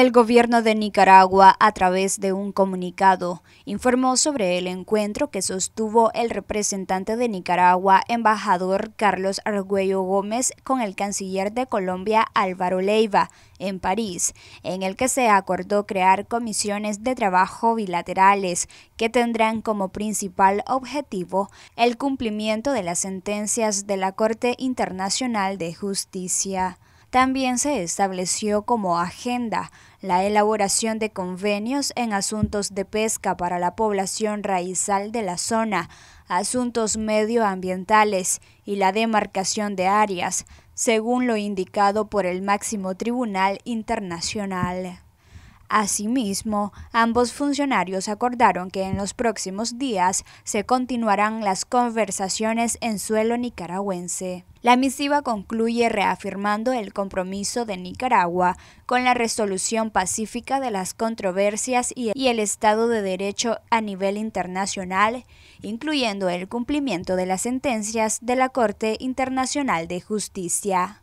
El gobierno de Nicaragua, a través de un comunicado, informó sobre el encuentro que sostuvo el representante de Nicaragua, embajador Carlos Argüello Gómez, con el canciller de Colombia, Álvaro Leiva, en París, en el que se acordó crear comisiones de trabajo bilaterales que tendrán como principal objetivo el cumplimiento de las sentencias de la Corte Internacional de Justicia. También se estableció como agenda la elaboración de convenios en asuntos de pesca para la población raizal de la zona, asuntos medioambientales y la demarcación de áreas, según lo indicado por el máximo tribunal internacional. Asimismo, ambos funcionarios acordaron que en los próximos días se continuarán las conversaciones en suelo nicaragüense. La misiva concluye reafirmando el compromiso de Nicaragua con la resolución pacífica de las controversias y el Estado de Derecho a nivel internacional, incluyendo el cumplimiento de las sentencias de la Corte Internacional de Justicia.